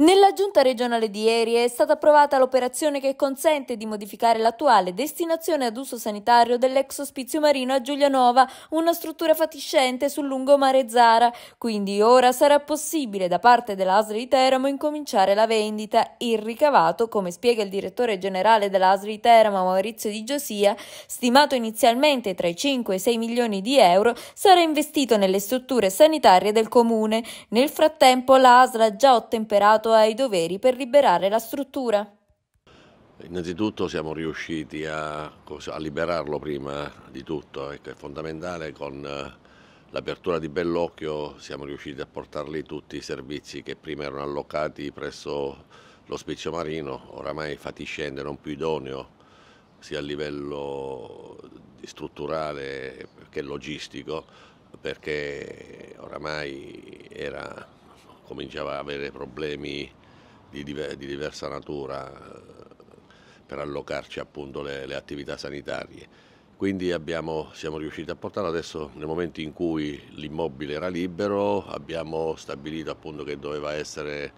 Nella giunta regionale di ieri è stata approvata l'operazione che consente di modificare l'attuale destinazione ad uso sanitario dell'ex ospizio marino a Giulianova, una struttura fatiscente sul lungomare Zara. Quindi ora sarà possibile da parte dell'ASL di Teramo incominciare la vendita. Il ricavato, come spiega il direttore generale dell'ASL di Teramo Maurizio Di Giosia, stimato inizialmente tra i 5 e i 6 milioni di euro, sarà investito nelle strutture sanitarie del comune. Nel frattempo l'ASL ha già ottemperato stato i doveri per liberare la struttura. Innanzitutto siamo riusciti a, a liberarlo prima di tutto, ecco, è fondamentale con eh, l'apertura di Bellocchio siamo riusciti a portarli tutti i servizi che prima erano allocati presso l'ospizio marino, oramai fatiscende, non più idoneo sia a livello strutturale che logistico perché oramai era cominciava a avere problemi di, diver di diversa natura eh, per allocarci appunto le, le attività sanitarie. Quindi abbiamo, siamo riusciti a portare adesso nel momento in cui l'immobile era libero abbiamo stabilito appunto che doveva essere,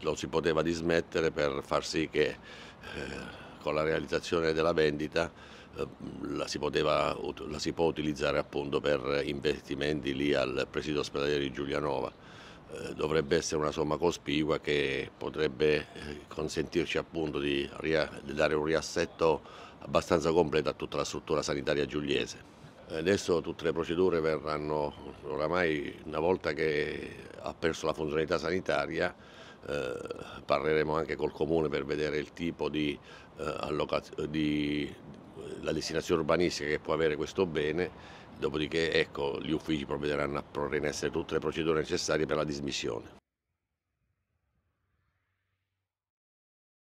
lo si poteva dismettere per far sì che eh, con la realizzazione della vendita eh, la, si poteva, la si può utilizzare appunto per investimenti lì al presidio ospedaliero di Giulianova. Eh, dovrebbe essere una somma cospicua che potrebbe eh, consentirci appunto di, di dare un riassetto abbastanza completo a tutta la struttura sanitaria giuliese. Adesso tutte le procedure verranno, oramai una volta che ha perso la funzionalità sanitaria, eh, parleremo anche col comune per vedere il tipo di, eh, di, la destinazione urbanistica che può avere questo bene, dopodiché ecco, gli uffici provvederanno a in essere tutte le procedure necessarie per la dismissione.